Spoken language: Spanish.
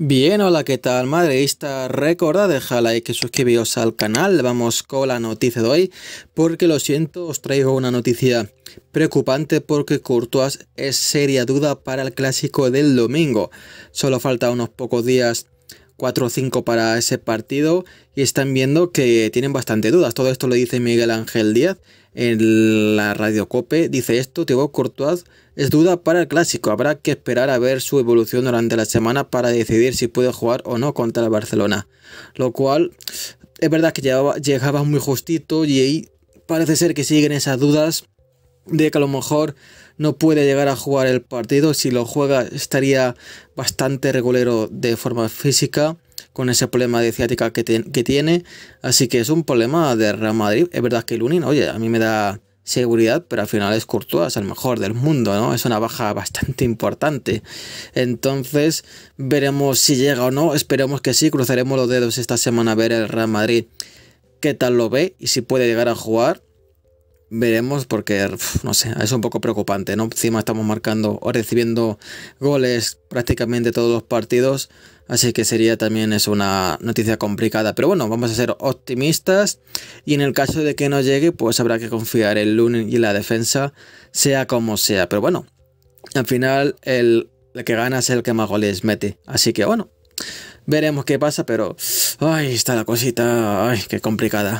Bien, hola, ¿qué tal, Madreista, recordad, dejar like y suscribiros al canal. Vamos con la noticia de hoy, porque lo siento, os traigo una noticia preocupante porque Courtois es seria duda para el clásico del domingo. Solo falta unos pocos días 4 o 5 para ese partido y están viendo que tienen bastante dudas. Todo esto lo dice Miguel Ángel Díaz en la radio COPE. Dice esto, Diego Courtois es duda para el Clásico. Habrá que esperar a ver su evolución durante la semana para decidir si puede jugar o no contra el Barcelona. Lo cual es verdad que llegaba, llegaba muy justito y ahí parece ser que siguen esas dudas de que a lo mejor no puede llegar a jugar el partido. Si lo juega, estaría bastante regulero de forma física con ese problema de ciática que, tiene. Así que es un problema de Real Madrid. Es verdad que Lunin, oye, a mí me da seguridad, pero al final es Courtois, el mejor del mundo, ¿no? Es una baja bastante importante. Entonces, veremos si llega o no. Esperemos que sí, cruzaremos los dedos esta semana a ver el Real Madrid qué tal lo ve y si puede llegar a jugar veremos porque, no sé, es un poco preocupante, ¿no? Encima estamos marcando o recibiendo goles prácticamente todos los partidos, así que sería también es una noticia complicada. Pero bueno, vamos a ser optimistas y en el caso de que no llegue, pues habrá que confiar en Lunin y la defensa, sea como sea. Pero bueno, al final el, el que gana es el que más goles mete, así que bueno. Veremos qué pasa, pero... ¡Ay, está la cosita! ¡Ay, qué complicada!